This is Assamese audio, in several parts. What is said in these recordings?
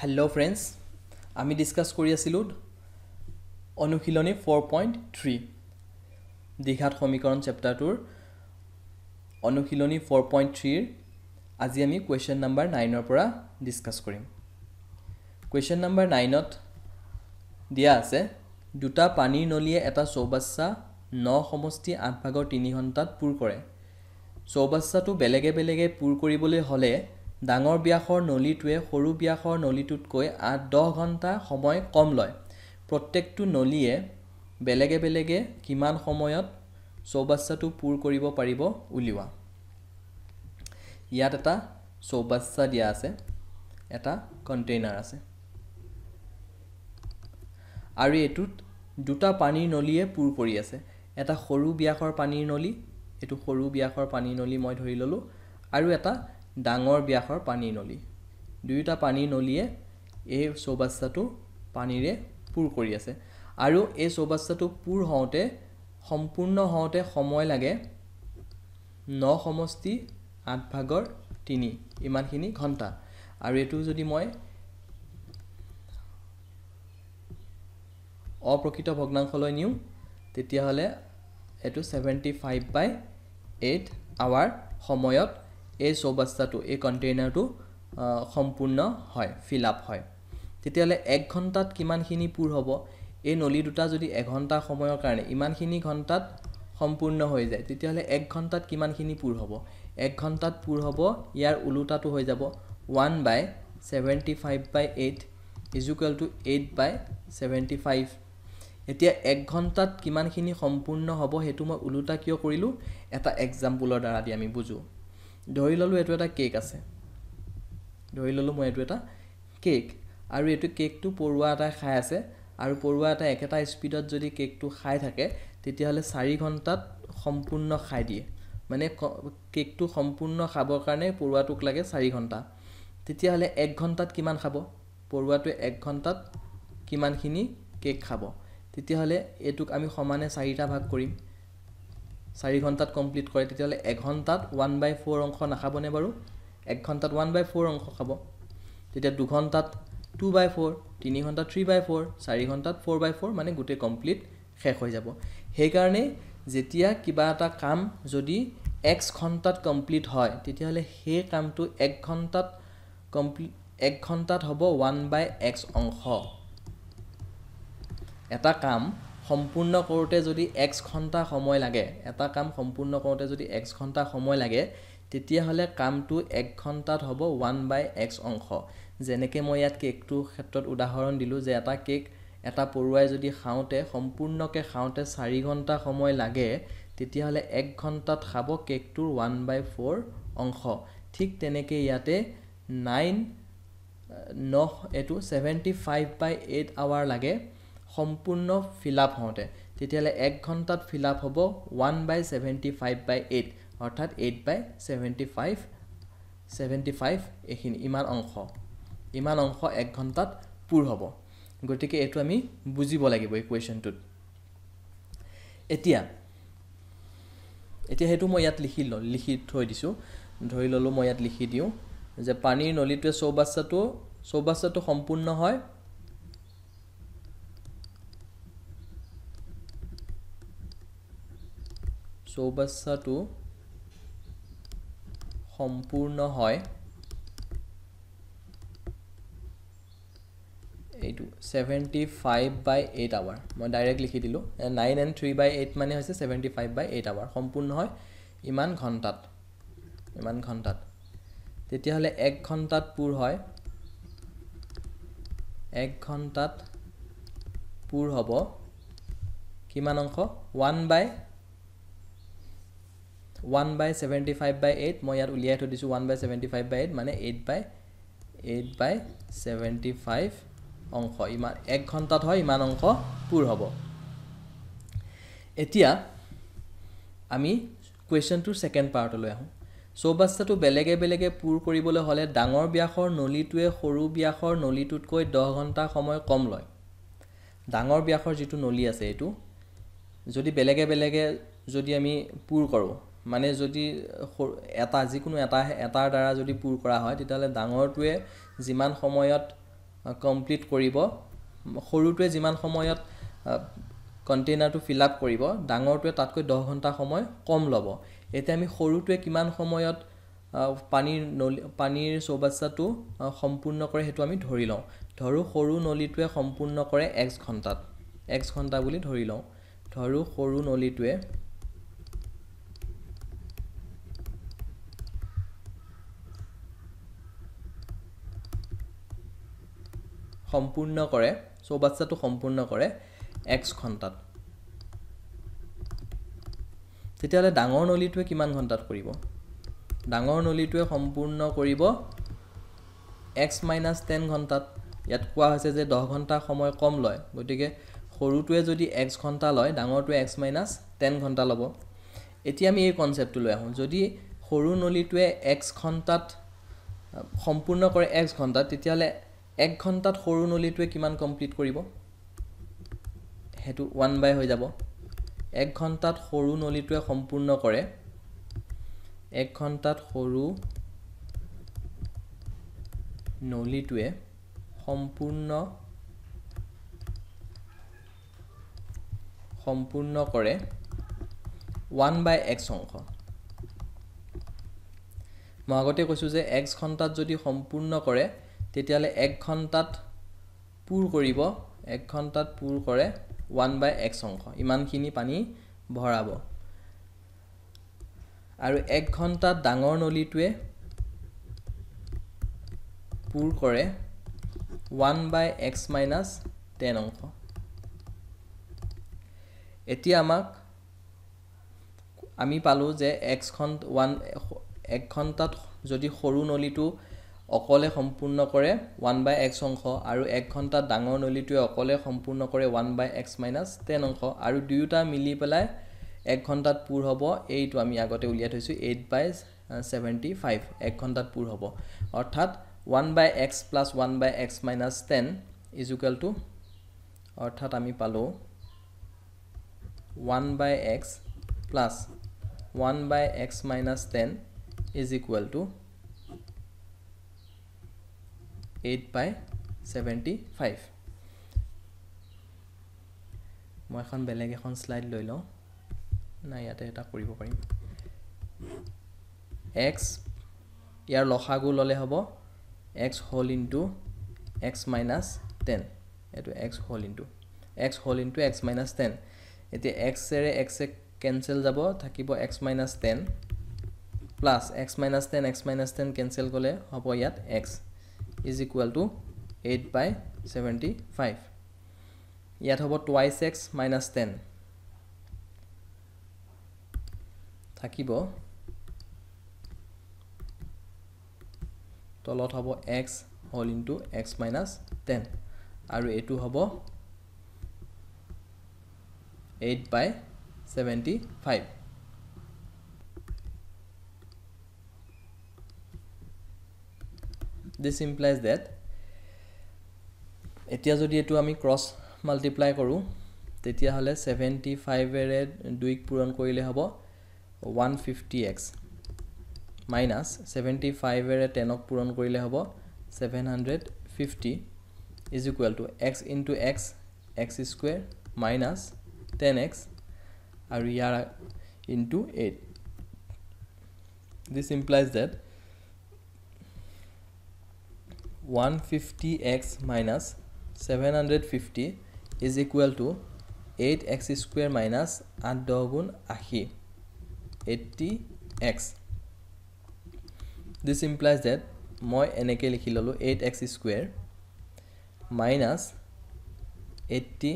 হেল্ল' ফ্ৰেণ্ডছ আমি ডিছকাছ কৰি আছিলোঁ অনুশীলনী ফ'ৰ পইণ্ট থ্ৰী দীঘাত সমীকৰণ চেপ্টাৰটোৰ অনুশীলনী ফ'ৰ পইণ্ট থ্ৰীৰ আজি আমি কুৱেশ্যন নাম্বাৰ নাইনৰ পৰা ডিছকাছ কৰিম কুৱেশ্যন নাম্বাৰ নাইনত দিয়া আছে দুটা পানীৰ নলীয়ে এটা চৌবাচ্চা ন সমষ্টি আঠভাগৰ তিনি ঘণ্টাত পূৰ কৰে চৌবাচ্চাটো বেলেগে বেলেগে পূৰ কৰিবলৈ হ'লে ডাঙৰ ব্যাসৰ নলীটোৱে সৰু ব্যাসৰ নলীটোতকৈ আঠ দহ ঘণ্টা সময় কম লয় প্ৰত্যেকটো নলীয়ে বেলেগে বেলেগে কিমান সময়ত চৌবাচ্চাটো পূৰ কৰিব পাৰিব উলিওৱা ইয়াত এটা চৌবাচ্চা দিয়া আছে এটা কণ্টেইনাৰ আছে আৰু এইটোত দুটা পানীৰ নলীয়ে পূৰ কৰি আছে এটা সৰু ব্যাসৰ পানীৰ নলী এইটো সৰু ব্যাসৰ পানীৰ নলী মই ধৰি ল'লোঁ আৰু এটা ডাঙৰ ব্যাসৰ পানীৰ নলী দুয়োটা পানীৰ নলীয়ে এই চৌবাচ্ছাটো পানীৰে পূৰ কৰি আছে আৰু এই চৌবাচ্ছাটো পূৰ হওঁতে সম্পূৰ্ণ হওঁতে সময় লাগে ন সমষ্টি আঠভাগৰ তিনি ইমানখিনি ঘণ্টা আৰু এইটো যদি মই অপ্ৰকৃত ভগ্নাংশলৈ নিওঁ তেতিয়াহ'লে এইটো seventy five by eight hour সময়ত এই চৌবাস্তাটো এই কণ্টেইনাৰটো সম্পূৰ্ণ হয় ফিল আপ হয় তেতিয়াহ'লে এক ঘণ্টাত কিমানখিনি পূৰ হ'ব এই নলী দুটা যদি এঘণ্টা সময়ৰ কাৰণে ইমানখিনি ঘণ্টাত সম্পূৰ্ণ হৈ যায় তেতিয়াহ'লে এক ঘণ্টাত কিমানখিনি পূৰ হ'ব এক ঘণ্টাত পূৰ হ'ব ইয়াৰ ওলোটাটো হৈ যাব one by seventy five by eight is equal to eight by seventy five এতিয়া এক ঘণ্টাত কিমানখিনি সম্পূৰ্ণ হ'ব সেইটো মই ওলোটা কিয় কৰিলোঁ এটা এক্সাম্পলৰ দ্বাৰা দি আমি বুজোঁ ধৰি ল'লোঁ এইটো এটা কেক আছে ধৰি ল'লোঁ মই এইটো এটা কেক আৰু এইটো কেকটো পৰুৱা এটাই খাই আছে আৰু পৰুৱা এটাই একেটা স্পীডত যদি কেকটো খাই থাকে তেতিয়াহ'লে চাৰি ঘণ্টাত সম্পূৰ্ণ খাই দিয়ে মানে কেকটো সম্পূৰ্ণ খাবৰ কাৰণে পৰুৱাটোক লাগে চাৰি ঘণ্টা তেতিয়াহ'লে এক ঘণ্টাত কিমান খাব পৰুৱাটোৱে এক ঘণ্টাত কিমানখিনি কেক খাব তেতিয়াহ'লে এইটোক আমি সমানে চাৰিটা ভাগ কৰিম চাৰি ঘণ্টাত কমপ্লিট কৰে তেতিয়াহ'লে এঘণ্টাত ওৱান বাই ফ'ৰ অংশ নাখাবনে বাৰু এক ঘণ্টাত ওৱান বাই ফ'ৰ অংশ খাব তেতিয়া দুঘণ্টাত টু বাই ফ'ৰ তিনি ঘণ্টাত থ্ৰী বাই ফ'ৰ চাৰি ঘণ্টাত ফ'ৰ বাই ফ'ৰ মানে গোটেই কমপ্লিট শেষ হৈ যাব সেইকাৰণে যেতিয়া কিবা এটা কাম যদি এক ঘণ্টাত কমপ্লিট হয় তেতিয়াহ'লে সেই কামটো এক ঘণ্টাত কমপ্লিট এক ঘণ্টাত হ'ব ওৱান বাই এক্স অংশ এটা কাম সম্পূৰ্ণ কৰোঁতে যদি এক ঘণ্টা সময় লাগে এটা কাম সম্পূৰ্ণ কৰোঁতে যদি এক ঘণ্টা সময় লাগে তেতিয়াহ'লে কামটো এক ঘণ্টাত হ'ব ওৱান বাই এক্স অংশ যেনেকৈ মই ইয়াত কেকটোৰ ক্ষেত্ৰত উদাহৰণ দিলোঁ যে এটা কেক এটা পৰুৱাই যদি খাওঁতে সম্পূৰ্ণকৈ খাওঁতে চাৰি ঘণ্টা সময় লাগে তেতিয়াহ'লে এক ঘণ্টাত খাব কেকটোৰ ওৱান বাই ফ'ৰ অংশ ঠিক তেনেকৈ ইয়াতে নাইন ন এইটো seventy five by eight hour লাগে সম্পূৰ্ণ ফিল আপ হওঁতে তেতিয়াহ'লে এক ঘণ্টাত ফিল আপ হ'ব one by seventy five by eight অৰ্থাৎ eight by seventy five seventy five এইখিনি ইমান অংশ ইমান অংশ এক ঘণ্টাত পূৰ হ'ব গতিকে এইটো আমি বুজিব লাগিব এই কুৱেশ্যনটোত এতিয়া এতিয়া সেইটো মই ইয়াত লিখি লওঁ লিখি থৈ দিছোঁ ধৰি ল'লোঁ মই ইয়াত লিখি দিওঁ যে পানীৰ নলীটোৱে চৌবাচ্চাটো চৌবাচ্চাটো সম্পূৰ্ণ হয় চৌবাচ্চাটো সম্পূৰ্ণ হয় এইটো seventy five by eight hour মই ডাইৰেক্ট লিখি দিলোঁ nine and three by eight মানে হৈছে seventy five by eight hour সম্পূৰ্ণ হয় ইমান ঘণ্টাত ইমান ঘণ্টাত তেতিয়াহ'লে এক ঘণ্টাত পূৰ হয় এক ঘণ্টাত পূৰ হ'ব কিমান অংশ one by one by seventy five by eight মই ইয়াত উলিয়াই থৈ দিছোঁ one by seventy five by eight মানে eight by eight by seventy five অংশ ইমান এক ঘণ্টাত হয় ইমান অংশ পূৰ হ'ব এতিয়া আমি কুৱেশ্যনটোৰ ছেকেণ্ড পাৰ্টলৈ আহোঁ চৌবাচ্চাটো বেলেগে বেলেগে পূৰ কৰিবলৈ হ'লে ডাঙৰ ব্যাসৰ নলীটোৱে সৰু ব্যাসৰ নলীটোতকৈ দহ ঘণ্টা সময় কম লয় ডাঙৰ ব্যাসৰ যিটো নলী আছে এইটো যদি বেলেগে বেলেগে যদি আমি পূৰ কৰোঁ মানে যদি এটা যিকোনো এটা এটাৰ দ্বাৰা যদি পূৰ কৰা হয় তেতিয়াহ'লে ডাঙৰটোৱে যিমান সময়ত কমপ্লিট কৰিব সৰুটোৱে যিমান সময়ত কণ্টেইনাৰটো ফিল আপ কৰিব ডাঙৰটোৱে তাতকৈ দহ ঘণ্টা সময় কম ল'ব এতিয়া আমি সৰুটোৱে কিমান সময়ত পানীৰ নলী পানীৰ চৌবাচ্চাটো সম্পূৰ্ণ কৰে সেইটো আমি ধৰি লওঁ ধৰোঁ সৰু নলীটোৱে সম্পূৰ্ণ কৰে এক ঘণ্টাত এক ঘণ্টা বুলি ধৰি লওঁ ধৰোঁ সৰু নলীটোৱে সম্পূৰ্ণ কৰে চৌবাচ্চাটো সম্পূৰ্ণ কৰে এক্স ঘণ্টাত তেতিয়াহ'লে ডাঙৰ নলীটোৱে কিমান ঘণ্টাত কৰিব ডাঙৰ নলীটোৱে সম্পূৰ্ণ কৰিব এক্স মাইনাছ টেন ঘণ্টাত ইয়াত কোৱা হৈছে যে দহ ঘণ্টা সময় কম লয় গতিকে সৰুটোৱে যদি এক্স ঘণ্টা লয় ডাঙৰটোৱে এক্স মাইনাছ টেন ঘণ্টা ল'ব এতিয়া আমি এই কনচেপ্টটো লৈ আহোঁ যদি সৰু নলীটোৱে এক্স ঘণ্টাত সম্পূৰ্ণ কৰে এক্স ঘণ্টাত তেতিয়াহ'লে এক ঘণ্টাত সৰু নলীটোৱে কিমান কমপ্লিট কৰিব সেইটো ওৱান বাই হৈ যাব এক ঘণ্টাত সৰু নলীটোৱে সম্পূৰ্ণ কৰে এক ঘণ্টাত সৰু নলীটোৱে সম্পূৰ্ণ সম্পূৰ্ণ কৰে ওৱান বাই এক্স অংশ মই আগতে কৈছোঁ যে এক্স ঘণ্টাত যদি সম্পূৰ্ণ কৰে তেতিয়াহ'লে এক ঘণ্টাত পূৰ কৰিব এক ঘণ্টাত পূৰ কৰে ওৱান বাই এক্স অংশ ইমানখিনি পানী ভৰাব আৰু এক ঘণ্টাত ডাঙৰ নলীটোৱে পূৰ কৰে one by x minus ten অংশ এতিয়া আমাক আমি পালোঁ যে এক্স ঘণ্ট ওৱান এক ঘণ্টাত যদি সৰু নলীটো অকলে সম্পূৰ্ণ কৰে ওৱান বাই এক্স অংশ আৰু এক ঘণ্টা ডাঙৰ নলীটোৱে অকলে সম্পূৰ্ণ কৰে one by x minus ten অংশ আৰু দুয়োটা মিলি পেলাই এক ঘণ্টাত পূৰ হ'ব এইটো আমি আগতে উলিয়াই থৈছোঁ এইট বাই ছেভেণ্টি ফাইভ এক ঘণ্টাত পূৰ হ'ব অৰ্থাৎ one by x plus one by x minus ten is two অৰ্থাৎ আমি পালোঁ one by x plus one by x minus ten is equal to eight by seventy five মই এখন বেলেগ এখন শ্লাইড লৈ লওঁ নাই ইয়াতে এটা কৰিব পাৰিম এক্স ইয়াৰ লসাগু ল'লে হ'ব এক্স হ'ল ইনটু এক্স মাইনাছ টেন এইটো এক্স হ'ল ইনটু এক্স হ'ল ইনটু এক্স মাইনাছ টেন এতিয়া এক্সেৰে এক্সে কেঞ্চেল যাব থাকিব x minus ten plus x minus ten x minus ten cancel গ'লে হ'ব ইয়াত x is equal to 8 by 75. Yet about twice x minus 10. Thakibo. Tolot hobo x whole into x minus 10. Are we a 2 hobo? 8 by 75. This implies that এতিয়া যদি এইটো আমি ক্ৰছ মাল্টিপ্লাই কৰোঁ তেতিয়াহ'লে ছেভেণ্টি ফাইভেৰে দুইক পূৰণ কৰিলে হ'ব one fifty x minus seventy ফাইভেৰে টেনক পূৰণ কৰিলে হ'ব seven hundred fifty is equal to x into x x square minus ten x আৰু ইয়াৰ into eight this implies that one fifty x minus seven hundred fifty is equal to eight x square minus আঠ দহ গুণ আশী eighty x this implies that মই এনেকৈ লিখি ল'লোঁ eight x square minus eighty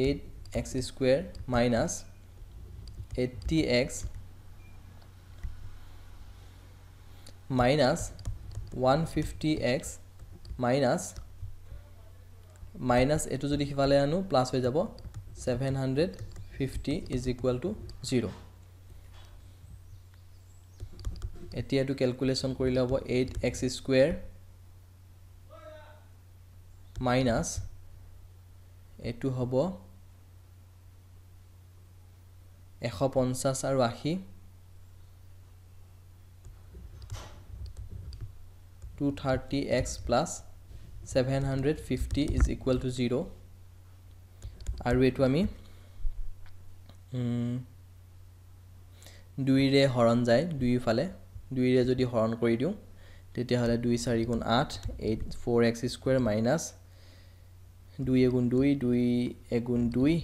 eight x square minus eighty x minus one fifty x minus minus এইটো যদি সিফালে আনো প্লাছ হৈ যাব seven hundred fifty is equal to zero' এতিয়া এইটো কেলকুলেশ্যন কৰিলে হ'ব এইট এক্স স্কুৱেৰ মাইনাছ এইটো হ'ব এশ পঞ্চাছ আৰু আশী two thirty x plus seven hundred fifty is equal to zero' আৰু এইটো আমি দুইৰে হৰণ যায় দুয়োফালে দুইৰে যদি হৰণ কৰি দিওঁ তেতিয়াহ'লে দুই চাৰি গুণ আঠ eight four x square minus দুই এগুণ দুই দুই এগুণ দুই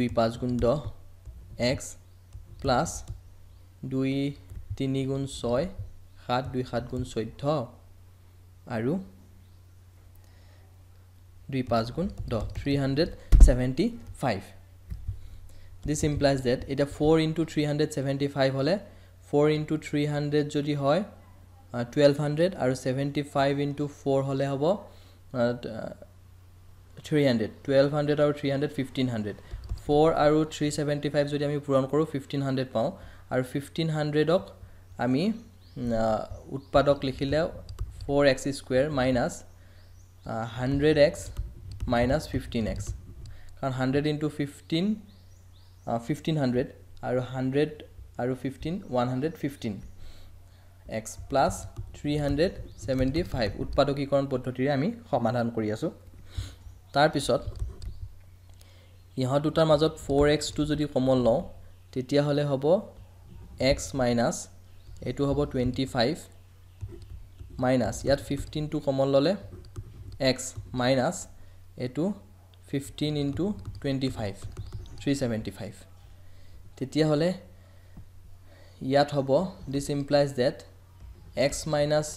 দুই পাঁচ গুণ দহ এক্স প্লাছ দুই তিনি গুণ ছয় সাত দুই সাত গুণ চৈধ্য আৰু দুই পাঁচ গুণ দহ three hundred seventy five this implies that এতিয়া four into three hundred seventy five হ'লে ফ'ৰ ইণ্টু থ্ৰী হাণ্ড্ৰেড যদি হয় টুৱেলভ হাণ্ড্ৰেড আৰু ছেভেণ্টি ফাইভ ইণ্টু ফ'ৰ হ'লে হ'ব থ্ৰী হাণ্ড্ৰেড টুৱেলভ হাণ্ড্ৰেড আৰু three hundred fifteen hundred four আৰু থ্ৰী ছেভেণ্টি ফাইভ যদি আমি পূৰণ কৰোঁ ফিফটিন হাণ্ড্ৰেড পাওঁ আৰু ফিফটিন হাণ্ড্ৰেডক আমি উৎপাদক লিখিলে four x square minus hundred x minus fifteen x কাৰণ hundred into fifteen fifteen hundred আৰু হাণ্ড্ৰেড আৰু fifteen one hundred fifteen x plus three hundred seventy five উৎপাদকীকৰণ পদ্ধতিৰে আমি সমাধান কৰি আছোঁ তাৰপিছত ইহঁত দুটাৰ মাজত ফ'ৰ এক্সটো যদি কমন লওঁ তেতিয়াহ'লে হ'ব এক্স মাইনাছ এইটো হ'ব টুৱেণ্টি ফাইভ মাইনাছ ইয়াত ফিফটিনটো কমন ল'লে এক্স মাইনাছ এইটো fifteen into twenty five three seventy five তেতিয়াহ'লে ইয়াত হ'ব this implies that x minus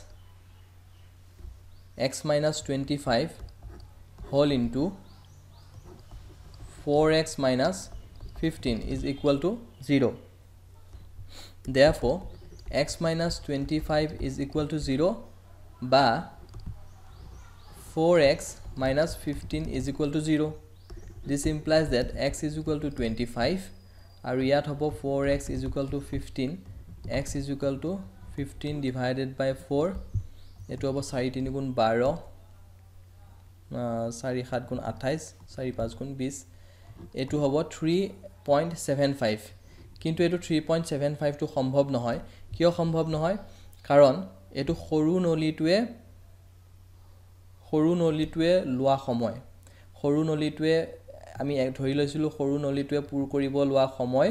x minus twenty five হ'ল into four x minus fifteen is equal to zero' they x minus 25 is equal to 0 by 4x minus 15 is equal to 0 this implies that x is equal to 25 are 4x is equal to 15 x is equal to 15 divided by 4 এটো হ'ব 4 3 গুণ 12 4 7 গুণ 28 4 5 গুণ 20 এটো হ'ব 3.75 কিন্তু এটো 3.75 টো সম্ভৱ নহয় কিয় সম্ভৱ নহয় কাৰণ এইটো সৰু নলীটোৱে সৰু নলীটোৱে লোৱা সময় সৰু নলীটোৱে আমি ধৰি লৈছিলোঁ সৰু নলীটোৱে পূৰ কৰিব লোৱা সময়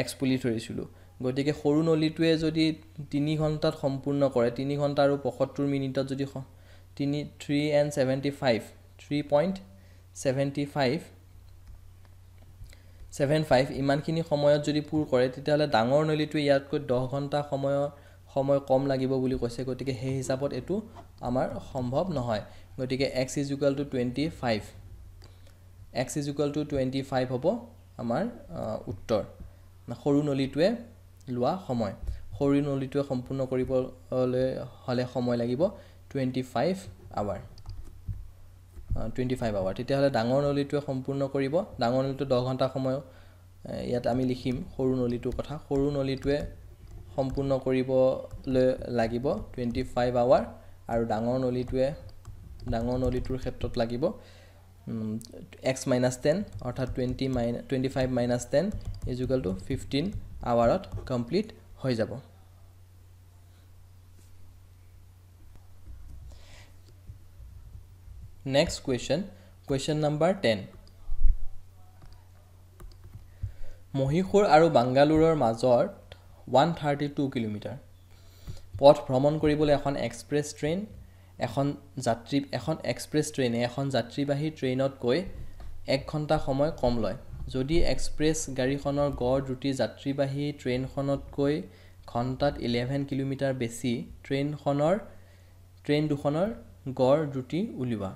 এক্স বুলি ধৰিছিলোঁ গতিকে সৰু নলীটোৱে যদি তিনি ঘণ্টাত সম্পূৰ্ণ কৰে তিনি ঘণ্টা আৰু পঁয়সত্তৰ মিনিটত যদি তিনি three and seventy five three point seventy five seven five ইমানখিনি সময়ত যদি পূৰ কৰে তেতিয়াহ'লে ডাঙৰ নলীটোৱে ইয়াতকৈ দহ ঘণ্টা সময়ৰ সময় কম লাগিব বুলি কৈছে গতিকে সেই হিচাপত এইটো আমাৰ সম্ভৱ নহয় গতিকে x is equal to twenty five x is equal to twenty five হ'ব আমাৰ উত্তৰ সৰু নলীটোৱে লোৱা সময় সৰু নলীটোৱে সম্পূৰ্ণ কৰিবলৈ হ'লে সময় লাগিব twenty five hour twenty five hour তেতিয়াহ'লে ডাঙৰ নলীটোৱে সম্পূৰ্ণ কৰিব ডাঙৰ নলীটো দহ ঘণ্টা সময় ইয়াত আমি লিখিম সৰু নলীটোৰ কথা সৰু নলীটোৱে সম্পূৰ্ণ কৰিবলৈ লাগিব টুৱেণ্টি ফাইভ আৱাৰ আৰু ডাঙৰ নলীটোৱে ডাঙৰ নলীটোৰ ক্ষেত্ৰত লাগিব এক্স মাইনাছ টেন অৰ্থাৎ twenty my twenty five minus ten ইজুকেলটো ফিফটিন আৱাৰত কমপ্লিট হৈ যাব next question question number 10 Mysore আৰু বাংগালোৰৰ মাজত ওৱান থাৰ্টি টু কিলোমিটাৰ পথ ভ্ৰমণ কৰিবলৈ এখন এক্সপ্ৰেছ ট্ৰেইন এখন যাত্ৰী এখন এক্সপ্ৰেছ ট্ৰেইনে এখন যাত্ৰীবাহী ট্ৰেইনতকৈ এক ঘণ্টা সময় কম লয় যদি এক্সপ্ৰেছ গাড়ীখনৰ গড় দ্ৰুতি যাত্ৰীবাহী ট্ৰেইনখনতকৈ ঘণ্টাত ইলেভেন কিলোমিটাৰ বেছি ট্ৰেইনখনৰ ট্ৰেইন দুখনৰ গড় দ্ৰুতি উলিওৱা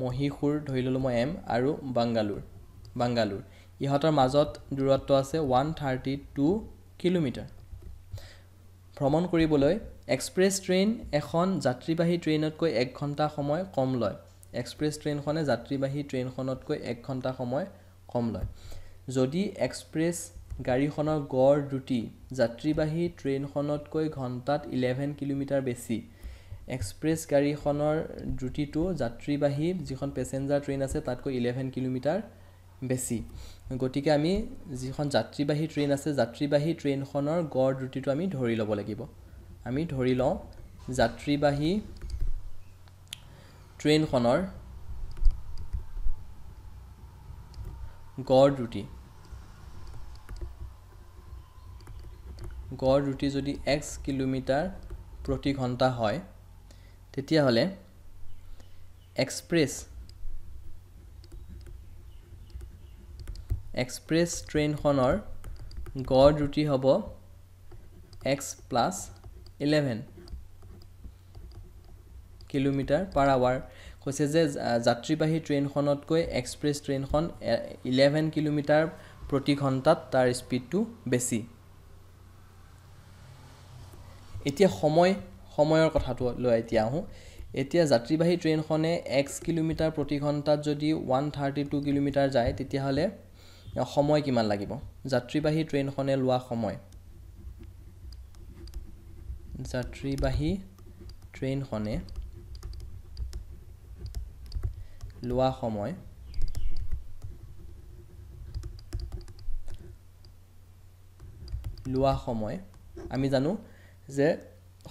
মহীশূৰ ধৰি ল'লোঁ মই এম আৰু বাংগালোৰ বাংগালোৰ ইহঁতৰ মাজত দূৰত্ব আছে ওৱান থাৰ্টি টু কিলোমিটাৰ ভ্ৰমণ কৰিবলৈ এক্সপ্ৰেছ ট্ৰেইন এখন যাত্ৰীবাহী ট্ৰেইনতকৈ এক ঘণ্টা সময় কম লয় এক্সপ্ৰেছ ট্ৰেইনখনে যাত্ৰীবাহী ট্ৰেইনখনতকৈ এক ঘণ্টা সময় কম লয় যদি এক্সপ্ৰেছ গাড়ীখনৰ গড় দুটি যাত্ৰীবাহী ট্ৰেইনখনতকৈ ঘণ্টাত ইলেভেন কিলোমিটাৰ বেছি এক্সপ্ৰেছ গাড়ীখনৰ দ্ৰুতিটো যাত্ৰীবাহী যিখন পেছেঞ্জাৰ ট্ৰেইন আছে তাতকৈ ইলেভেন কিলোমিটাৰ বেছি গতিকে আমি যিখন যাত্ৰীবাহী ট্ৰেইন আছে যাত্ৰীবাহী ট্ৰেইনখনৰ গড় দ্ৰুতিটো আমি ধৰি ল'ব লাগিব আমি ধৰি লওঁ যাত্ৰীবাহী ট্ৰেইনখনৰ গড় দ্ৰুতি গড় ৰুটি যদি এক্স কিলোমিটাৰ প্ৰতি ঘণ্টা হয় তেতিয়া হলে এক্সপ্ৰেছ এক্সপ্ৰেছ ট্ৰেইনখনৰ গড় ৰুটি হ'ব x plus eleven kilometre per hour কৈছে যে যাত্ৰীবাহী ট্ৰেইনখনতকৈ এক্সপ্ৰেছ ট্ৰেইনখন ইলেভেন কিলোমিটাৰ প্ৰতি ঘণ্টাত তাৰ স্পীডটো বেছি এতিয়া সময় সময়ৰ কথাটো লৈ এতিয়া আহোঁ এতিয়া যাত্ৰীবাহী ট্ৰেইনখনে এক্স কিলোমিটাৰ প্ৰতি ঘণ্টাত যদি ওৱান থাৰ্টি টু কিলোমিটাৰ যায় তেতিয়াহ'লে সময় কিমান লাগিব যাত্ৰীবাহী ট্ৰেইনখনে লোৱা সময় যাত্ৰীবাহী ট্ৰেইনখনে লোৱা সময় লোৱা সময় আমি জানো যে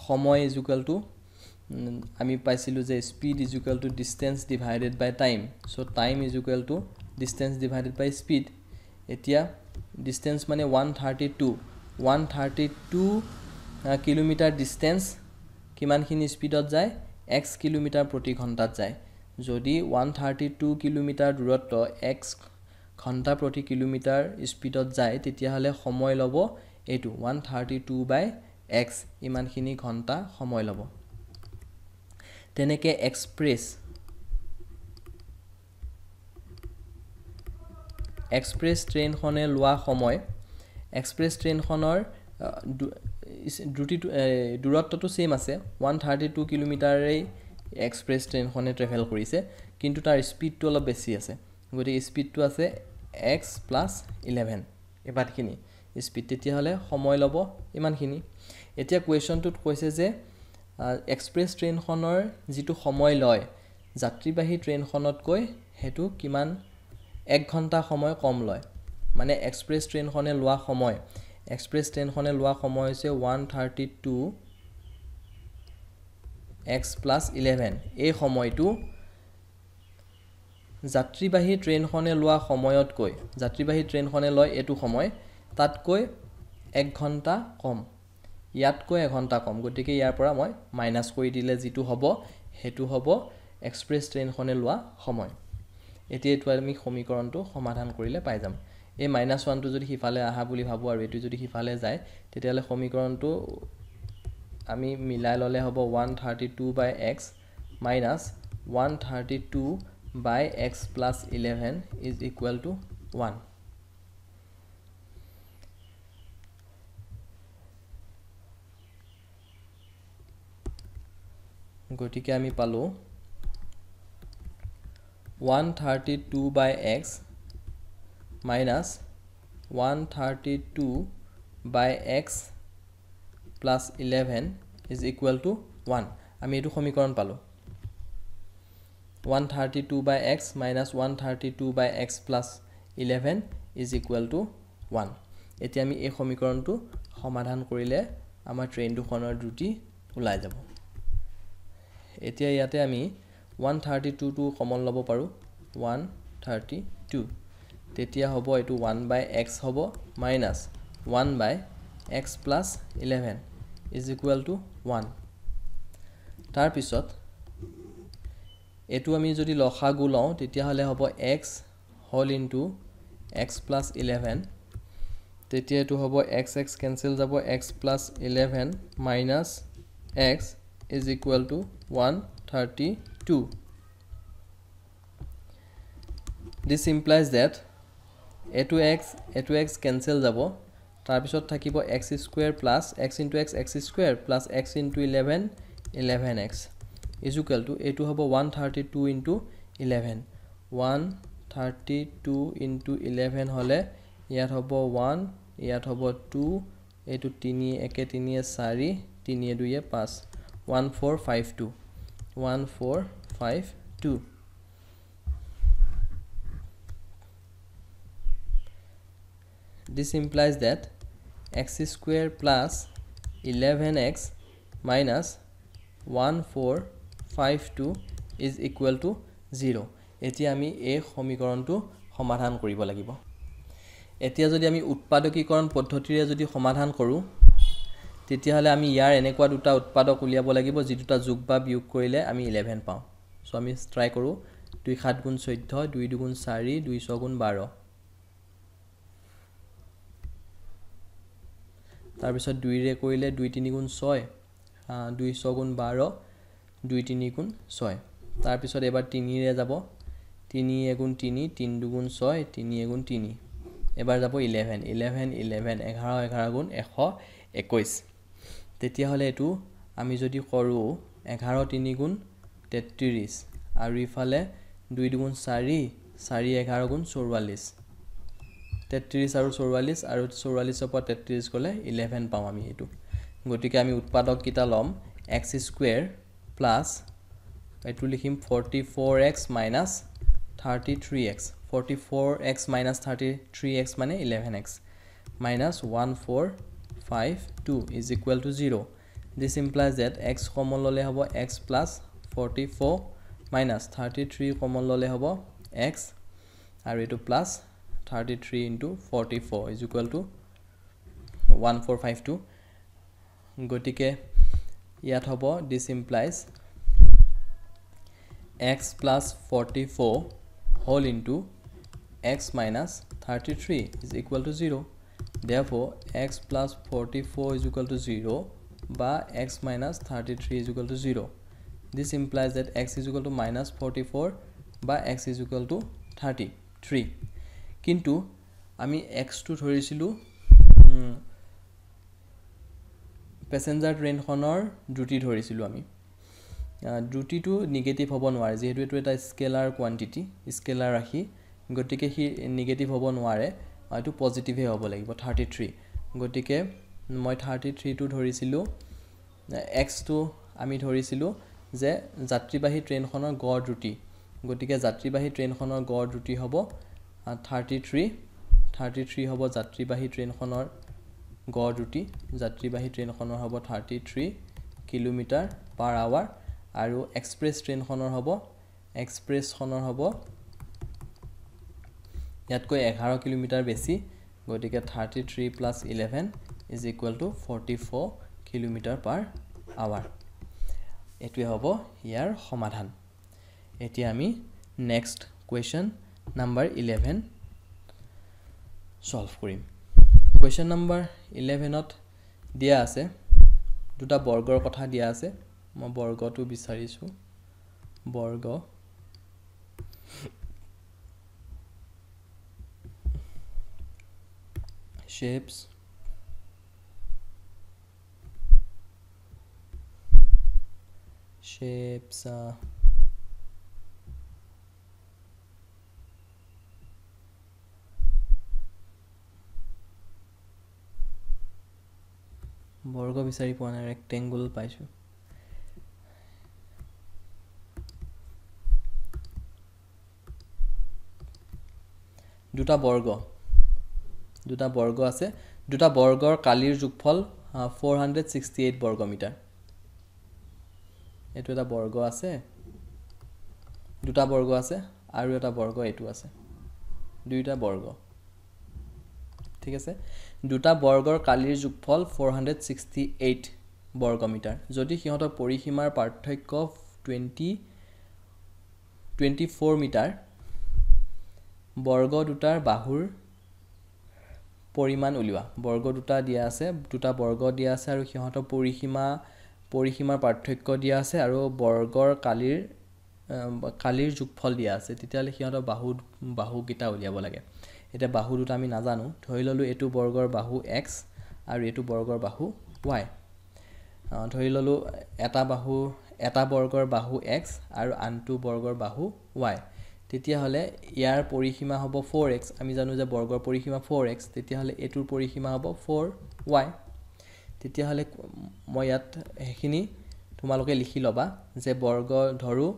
সময় ইজুকুৱেল টু আমি পাইছিলোঁ যে speed is equal to distance divided by time so' time is equal to distance divided by speed এতিয়া ডিষ্টেঞ্চ মানে one thirty two one thirty two kilometre distance কিমানখিনি স্পীডত যায় এক্স কিলোমিটাৰ প্ৰতি ঘণ্টাত যায় যদি ওৱান থাৰ্টি টু কিলোমিটাৰ দূৰত্ব এক্স ঘণ্টা প্ৰতি কিলোমিটাৰ স্পীডত যায় তেতিয়াহ'লে সময় ল'ব এইটো one thirty two by x ইমানখিনি ঘণ্টা সময় ল'ব তেনেকৈ এক্সপ্ৰেছ এক্সপ্ৰেছ ট্ৰেইনখনে লোৱা সময় এক্সপ্ৰেছ ট্ৰেইনখনৰ দ্ৰুতিটো দূৰত্বটো ছেইম আছে ওৱান থাৰ্টি টু কিলোমিটাৰেই এক্সপ্ৰেছ ট্ৰেইনখনে ট্ৰেভেল কৰিছে কিন্তু তাৰ স্পীডটো অলপ বেছি আছে গতিকে স্পীডটো আছে এক্স প্লাছ ইলেভেন এবাৰখিনি স্পীড তেতিয়াহ'লে সময় ল'ব ইমানখিনি এতিয়া কুৱেশ্যনটোত কৈছে যে এক্সপ্ৰেছ ট্ৰেইনখনৰ যিটো সময় লয় যাত্ৰীবাহী ট্ৰেইনখনতকৈ সেইটো কিমান এক ঘণ্টা সময় কম লয় মানে এক্সপ্ৰেছ ট্ৰেইনখনে লোৱা সময় এক্সপ্ৰেছ ট্ৰেইনখনে লোৱা সময় হৈছে one thirty two x plus eleven এই সময়টো যাত্ৰীবাহী ট্ৰেইনখনে লোৱা সময়তকৈ যাত্ৰীবাহী ট্ৰেইনখনে লয় এইটো সময় তাতকৈ এক ঘণ্টা কম ইয়াতকৈ এঘণ্টা কম গতিকে ইয়াৰ পৰা মই মাইনাছ কৰি দিলে যিটো হ'ব সেইটো হ'ব এক্সপ্ৰেছ ট্ৰেইনখনে লোৱা সময় এতিয়া এইটো আমি সমীকৰণটো সমাধান কৰিলে পাই যাম এই মাইনাছ ওৱানটো যদি সিফালে আহা বুলি ভাবোঁ আৰু এইটো যদি সিফালে যায় তেতিয়াহ'লে সমীকৰণটো আমি মিলাই ল'লে হ'ব one thirty two by x minus one thirty two by x plus eleven is equal to one গতিকে আমি পালোঁ one thirty two by x minus one thirty two by x plus eleven is equal to one আমি এইটো সমীকৰণ পালোঁ one thirty two by x minus one thirty two by x plus eleven is equal to one এতিয়া আমি এই সমীকৰণটো সমাধান কৰিলে আমাৰ ট্ৰেইন দুখনৰ দ্ৰুতি ওলাই যাব এতিয়া ইয়াতে আমি ওৱান থাৰ্টি টুটো কমন ল'ব পাৰোঁ ওৱান থাৰ্টি টু তেতিয়া হ'ব এইটো ওৱান বাই এক্স হ'ব minus one by x plus eleven is equal to one তাৰপিছত এইটো আমি যদি লসা গু লওঁ তেতিয়াহ'লে হ'ব x whole into x plus eleven তেতিয়া এইটো হ'ব এক্স এক্স কেঞ্চেল যাব x plus eleven minus x is equal to 132 this implies that a to x a to x cancel jabo tar pisot thakibo x square plus x into x x square plus x into 11 11x is equal to a to hobo 132 into 11 132 into 11 hole yat hobo 1 yat hobo 2 a to 3 1 3 4 3 2 5 one four five two one four five two this implies that x square plus eleven x minus one four five two is equal to zero' এতিয়া আমি এই সমীকৰণটো সমাধান কৰিব লাগিব এতিয়া যদি আমি উৎপাদকীকৰণ পদ্ধতিৰে যদি সমাধান কৰোঁ তেতিয়াহ'লে আমি ইয়াৰ এনেকুৱা দুটা উৎপাদক উলিয়াব লাগিব যি দুটা যোগ বা বিয়োগ কৰিলে আমি ইলেভেন পাওঁ চ' আমি ট্ৰাই কৰোঁ দুই সাত গুণ চৈধ্য দুই দুগুণ চাৰি দুই ছগুণ বাৰ তাৰপিছত দুইৰে কৰিলে দুই তিনিগুণ ছয় দুই ছগুণ বাৰ দুই তিনিগুণ ছয় তাৰপিছত এবাৰ তিনিৰে যাব তিনি এগুণ তিনি তিনি দুগুণ ছয় তিনি এগুণ তিনি এবাৰ যাব ইলেভেন ইলেভেন ইলেভেন এঘাৰ এঘাৰ গুণ এশ একৈছ তেতিয়াহ'লে এইটো আমি যদি কৰোঁ এঘাৰ তিনি গুণ তেত্ৰিছ আৰু ইফালে দুই দুগুণ চাৰি চাৰি এঘাৰ গুণ চৌৰাল্লিছ তেত্ৰিছ আৰু চৌৰাল্লিছ আৰু চৌৰাল্লিছৰ পৰা তেত্ৰিছ গ'লে ইলেভেন পাওঁ আমি এইটো গতিকে আমি উৎপাদককেইটা ল'ম এক্স স্কুৱেৰ প্লাছ এইটো লিখিম forty four x minus thirty three x forty four x minus thirty three x মানে eleven x minus one four five two is equal to zero' this implies that x common ল'লে হ'ব x plus forty four minus thirty three common ল'লে হ'ব এক্স আৰু এইটো plus thirty three into forty four is equal to one four five two গতিকে ইয়াত হ'ব this implies x plus forty four whole into x minus thirty three is equal to zero' therefore x plus 44 is equal to 0 by x minus 33 is equal to 0 this implies that x is equal to minus 44 by x is equal to 33 kintu ami x to thori silu passenger train honor duty thori silu ami duty to negative hobo noare jehetu eta scalar quantity scalar rahi gotike hi negative hobo noare এইটো পজিটিভেই হ'ব লাগিব থাৰ্টি থ্ৰী গতিকে মই থাৰ্টি থ্ৰীটো ধৰিছিলোঁ এক্সটো আমি ধৰিছিলোঁ যে যাত্ৰীবাহী ট্ৰেইনখনৰ গড় দ্ৰুতি গতিকে যাত্ৰীবাহী ট্ৰেইনখনৰ গড় দ্ৰুতি হ'ব থাৰ্টি থ্ৰী থাৰ্টি থ্ৰী হ'ব যাত্ৰীবাহী ট্ৰেইনখনৰ গড় দ্ৰুতি যাত্ৰীবাহী ট্ৰেইনখনৰ হ'ব thirty three kilometre per hour আৰু এক্সপ্ৰেছ ট্ৰেইনখনৰ হ'ব এক্সপ্ৰেছখনৰ হ'ব ইয়াতকৈ এঘাৰ কিলোমিটাৰ বেছি গতিকে thirty three plus eleven is equal to forty four kilometre per hour এইটোৱে হ'ব ইয়াৰ সমাধান এতিয়া আমি next question number eleven solve কৰিম কুৱেশ্যন নাম্বাৰ ইলেভেনত দিয়া আছে দুটা বৰ্গৰ কথা দিয়া আছে মই বৰ্গটো বিচাৰিছোঁ বৰ্গ shapes shapes uh, বৰ্গ বিচাৰি পোৱা নাই ৰেক্টেংগুল পাইছোঁ দুটা বৰ্গ দুটা বৰ্গ আছে দুটা বৰ্গৰ কালিৰ যোগফল ফ'ৰ হাণ্ড্ৰেড ছিক্সটি এইট বৰ্গ মিটাৰ এইটো এটা বৰ্গ আছে দুটা বৰ্গ আছে আৰু এটা বৰ্গ এইটো আছে দুয়োটা বৰ্গ ঠিক আছে দুটা বৰ্গৰ কালিৰ যোগফল ফ'ৰ হাণ্ড্ৰেড ছিক্সটি এইট বৰ্গ মিটাৰ যদি সিহঁতৰ পৰিসীমাৰ পাৰ্থক্য টুৱেণ্টি টুৱেণ্টি ফ'ৰ মিটাৰ বৰ্গ দুটাৰ বাহুৰ পৰিমাণ উলিওৱা বৰ্গ দুটা দিয়া আছে দুটা বৰ্গ দিয়া আছে আৰু সিহঁতৰ পৰিসীমা পৰিসীমাৰ পাৰ্থক্য দিয়া আছে আৰু বৰ্গৰ কালিৰ কালিৰ যোগফল দিয়া আছে তেতিয়াহ'লে সিহঁতৰ বাহু বাহুকেইটা উলিয়াব লাগে এতিয়া বাহু দুটা আমি নাজানো ধৰি ল'লোঁ এইটো বৰ্গৰ বাহু এক্স আৰু এইটো বৰ্গৰ বাহু ৱাই ধৰি ল'লোঁ এটা বাহু এটা বৰ্গৰ বাহু এক্স আৰু আনটো বৰ্গৰ বাহু ৱাই তেতিয়াহ'লে ইয়াৰ পৰিসীমা হ'ব ফ'ৰ এক্স আমি জানো যে বৰ্গৰ পৰিসীমা ফ'ৰ এক্স তেতিয়াহ'লে এইটোৰ পৰিসীমা হ'ব ফ'ৰ ৱাই তেতিয়াহ'লে মই ইয়াত সেইখিনি তোমালোকে লিখি ল'বা যে বৰ্গ ধৰোঁ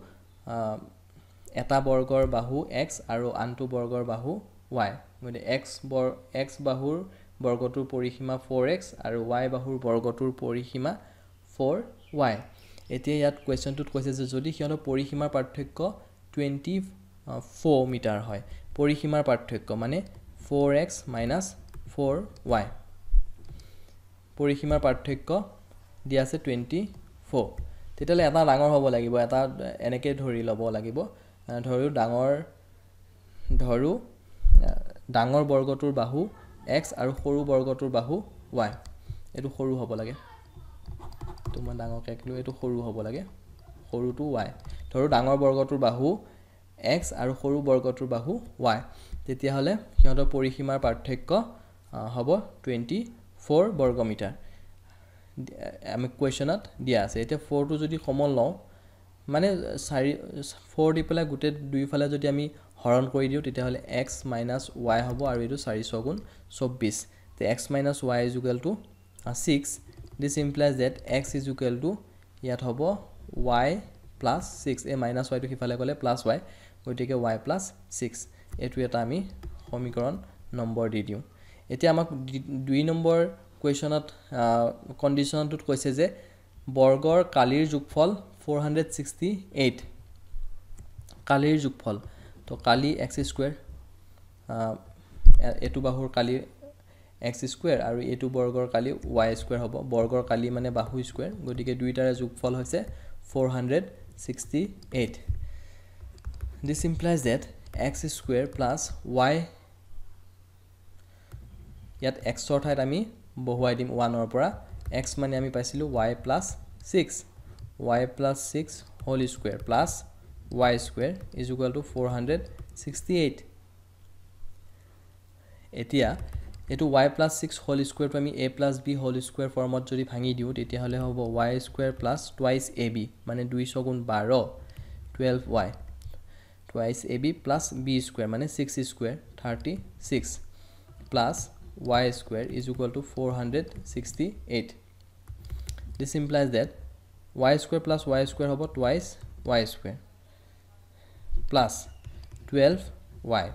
এটা বৰ্গৰ বাহু এক্স আৰু আনটো বৰ্গৰ বাহু ৱাই গতিকে এক্স বৰ এক্স বাহুৰ বৰ্গটোৰ পৰিসীমা ফ'ৰ এক্স আৰু ৱাই বাহুৰ বৰ্গটোৰ পৰিসীমা ফ'ৰ ৱাই এতিয়া ইয়াত কুৱেশ্যনটোত কৈছে যে যদি সিহঁতৰ পৰিসীমাৰ পাৰ্থক্য টুৱেণ্টি ফ'ৰ মিটাৰ হয় পৰিসীমাৰ পাৰ্থক্য মানে four x minus four y পৰিসীমাৰ পাৰ্থক্য দিয়া আছে টুৱেণ্টি ফ'ৰ তেতিয়াহ'লে এটা ডাঙৰ হ'ব লাগিব এটা এনেকৈ ধৰি ল'ব লাগিব ধৰোঁ ডাঙৰ ধৰোঁ ডাঙৰ বৰ্গটোৰ বাহু এক্স আৰু সৰু বৰ্গটোৰ বাহু ৱাই এইটো সৰু হ'ব লাগে এইটো মই ডাঙৰকৈ আঁকিলোঁ এইটো সৰু হ'ব লাগে সৰুটো ৱাই ধৰোঁ ডাঙৰ বৰ্গটোৰ বাহু এক্স আৰু সৰু বৰ্গটোৰ বাহু ৱাই তেতিয়াহ'লে সিহঁতৰ পৰিসীমাৰ পাৰ্থক্য হ'ব টুৱেণ্টি ফ'ৰ বৰ্গমিটাৰ আমি কুৱেশ্যনত দিয়া আছে এতিয়া ফ'ৰটো যদি সমল লওঁ মানে চাৰি ফ'ৰ দি পেলাই গোটেই দুয়োফালে যদি আমি হৰণ কৰি দিওঁ তেতিয়াহ'লে এক্স মাইনাছ ৱাই হ'ব আৰু এইটো চাৰি ছগুণ চৌব্বিছ তে এক্স মাইনাছ ৱাই ইজুকেলটো six this implies that x ইজুকেলটো ইয়াত হ'ব ৱাই প্লাছ ছিক্স এই মাইনাছ ৱাইটো সিফালে গ'লে প্লাছ ৱাই গতিকে ৱাই প্লাছ ছিক্স এইটো এটা আমি সমীকৰণ নম্বৰ দি দিওঁ এতিয়া আমাক দুই নম্বৰ কুৱেশ্যনত কণ্ডিশ্যনটোত কৈছে যে বৰ্গৰ কালিৰ যোগফল ফ'ৰ হাণ্ড্ৰেড ছিক্সটি এইট কালিৰ যোগফল তো কালি এক্স স্কুৱেৰ এইটো বাহুৰ কালি এক্স স্কুৱেৰ আৰু এইটো বৰ্গৰ কালি ৱাই স্কুৱেৰ হ'ব বৰ্গৰ কালি মানে বাহু স্কুৱেৰ গতিকে দুয়োটাৰে যোগফল হৈছে four hundred sixty eight this implies that x square plus y yet x sort height ami bohuai dim 1 or para x mani ami paisilu y plus 6 y plus 6 whole square plus y square is equal to 468 etia etu y plus 6 whole square to ami a plus b whole square format jodi bhangi diu tetia hole hobo y square plus twice ab mane 2 sogun 12 12y twice a b plus b square মানে six square thirty six plus y square is equal to four hundred sixty eight this implies that y square plus y square হ'ব twice y square plus twelve y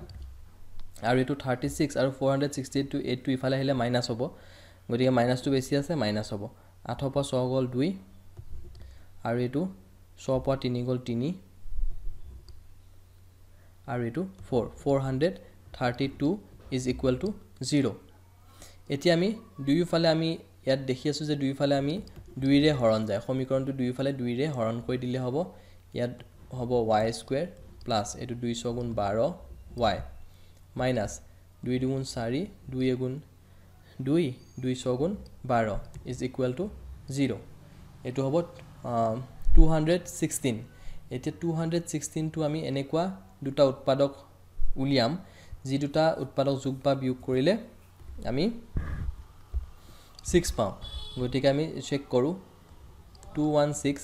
আৰু এইটো থাৰ্টি ছিক্স আৰু ফ'ৰ হাণ্ড্ৰেড ছিক্সটি এইটটো এইটটো ইফালে আহিলে মাইনাছ হ'ব গতিকে মাইনাছটো বেছি আছে মাইনাছ হ'ব আঠৰ পৰা ছয় গ'ল দুই আৰু এইটো ছৰ পৰা তিনি গ'ল তিনি আৰু এইটো four four hundred thirty two is equal to zero' এতিয়া আমি দুয়োফালে আমি ইয়াত দেখি আছোঁ যে দুয়োফালে আমি দুইৰে হৰণ যায় সমীকৰণটো দুয়োফালে দুইৰে হৰণ কৰি দিলে হ'ব ইয়াত হ'ব ৱাই স্কুৱেৰ প্লাছ এইটো দুই ছগুণ বাৰ ৱাই মাইনাছ দুই দুগুণ চাৰি দুই এগুণ দুই দুই ছগুণ বাৰ ইজ ইকুৱেল টু জিৰ' এইটো হ'ব টু হাণ্ড্ৰেড ছিক্সটিন এতিয়া টু হাণ্ড্ৰেড ছিক্সটিনটো আমি এনেকুৱা দুটা উৎপাদক উলিয়াম যি দুটা উৎপাদক যোগ বা বিয়োগ কৰিলে আমি ছিক্স পাওঁ গতিকে আমি চেক কৰোঁ টু ওৱান ছিক্স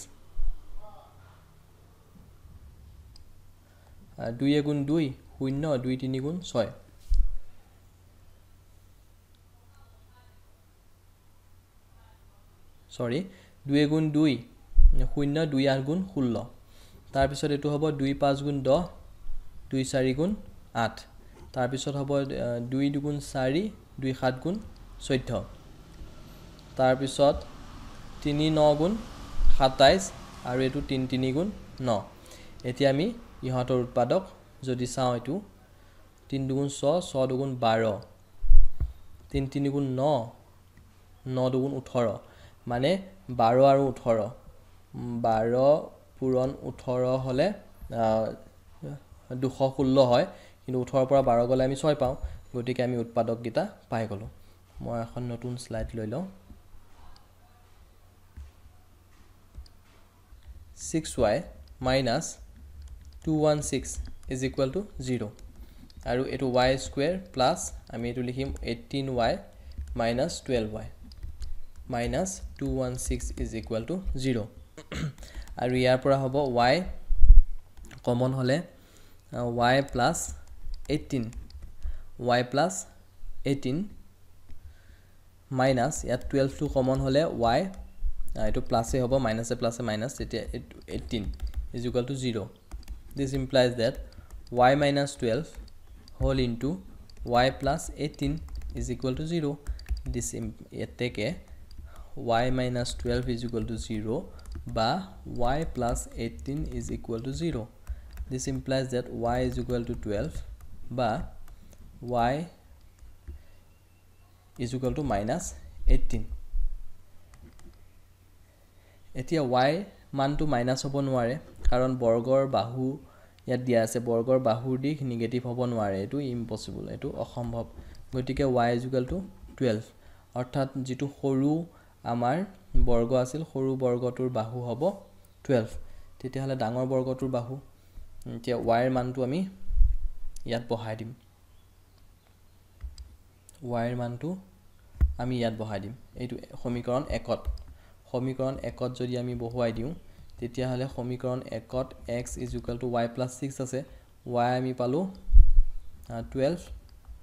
দুই এগুণ দুই শূন্য দুই তিনি গুণ ছয় ছৰি দুই এগুণ দুই শূন্য দুই আঠ গুণ ষোল্ল তাৰপিছত এইটো হ'ব দুই পাঁচ গুণ দহ দুই চাৰি গুণ আঠ তাৰপিছত হ'ব দুই দুগুণ চাৰি দুই সাত গুণ চৈধ্য তাৰপিছত তিনি ন গুণ সাতাইছ আৰু এইটো তিনি তিনি গুণ ন এতিয়া আমি ইহঁতৰ উৎপাদক যদি চাওঁ এইটো তিনি দুগুণ ছয় ছয় দুগুণ বাৰ তিনি তিনি গুণ ন ন দুগুণ ওঠৰ মানে বাৰ আৰু ওঠৰ বাৰ পূৰণ ওঠৰ হ'লে দুশ ষোল্ল হয় কিন্তু ওঠৰৰ পৰা বাৰ গ'লে আমি ছয় পাওঁ গতিকে আমি উৎপাদককেইটা পাই গ'লোঁ মই এখন নতুন শ্লাইড লৈ লওঁ six y minus two one six is equal to zero' আৰু এইটো ৱাই স্কুৱেৰ প্লাছ আমি এইটো লিখিম eighteen y minus twelve y minus two one six is equal to zero' আৰু ইয়াৰ পৰা হ'ব ৱাই কমন হ'লে y plus eighteen y plus eighteen minus ইয়াত টুৱেলভটো কমন হ'লে ৱাই এইটো প্লাছেই হ'ব মাইনাছে প্লাছে মাইনাছ তেতিয়া এইটো eighteen is equal to zero' this implies that y minus twelve whole into y plus eighteen is equal to zero' this ইম ইয়াতেকে y minus twelve is equal to zero' বা y plus eighteen is equal to zero' this implies that y is equal to 12 but y is equal to minus 18 এতিয়া y মানটো মাইনাস হ'ব নোৱাৰে কাৰণ বৰ্গৰ বাহু ইয়াত দিয়া আছে বৰ্গৰ বাহুৰ দিশ নিগেটিভ হ'ব নোৱাৰে এইটো ইম্পচিবল এইটো অসম্ভৱ গতিকে y is equal to twelve অৰ্থাৎ যিটো সৰু আমাৰ বৰ্গ আছিল সৰু বৰ্গটোৰ বাহু হ'ব টুৱেল্ভ তেতিয়াহ'লে ডাঙৰ বৰ্গটোৰ বাহু এতিয়া ওয়াইৰ মানটো আমি ইয়াত বহাই দিম ওয়াইৰ মানটো আমি ইয়াত বহাই দিম এইটো সমীকৰণ একত সমীকৰণ একত যদি আমি বহুৱাই দিওঁ তেতিয়াহ'লে সমীকৰণ একত x is equal to y plus six আছে ৱাই আমি পালোঁ twelve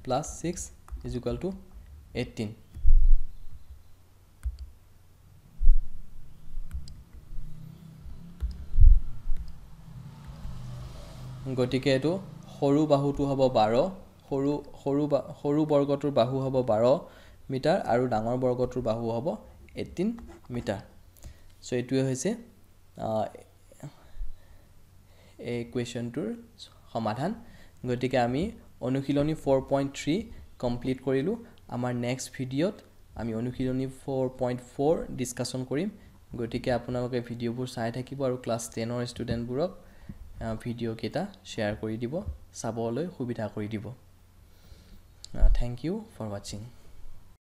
plus six is to eighteen গতিকে এইটো সৰু বাহুটো হ'ব বাৰ সৰু সৰু বা সৰু বৰ্গটোৰ বাহু হ'ব বাৰ মিটাৰ আৰু ডাঙৰ বৰ্গটোৰ বাহু হ'ব এইটিন মিটাৰ চ' এইটোৱে হৈছে এই কুৱেশ্যনটোৰ সমাধান গতিকে আমি অনুশীলনী ফ'ৰ পইণ্ট থ্ৰী কমপ্লিট কৰিলোঁ আমাৰ নেক্সট ভিডিঅ'ত আমি অনুশীলনী ফ'ৰ পইণ্ট ফ'ৰ ডিছকাশ্যন কৰিম গতিকে আপোনালোকে ভিডিঅ'বোৰ চাই থাকিব আৰু ক্লাছ টেনৰ ষ্টুডেণ্টবোৰক ভিডিঅ' কেইটা শ্বেয়াৰ কৰি দিব চাবলৈ সুবিধা কৰি দিব থেংক ইউ ফৰ ৱাচিং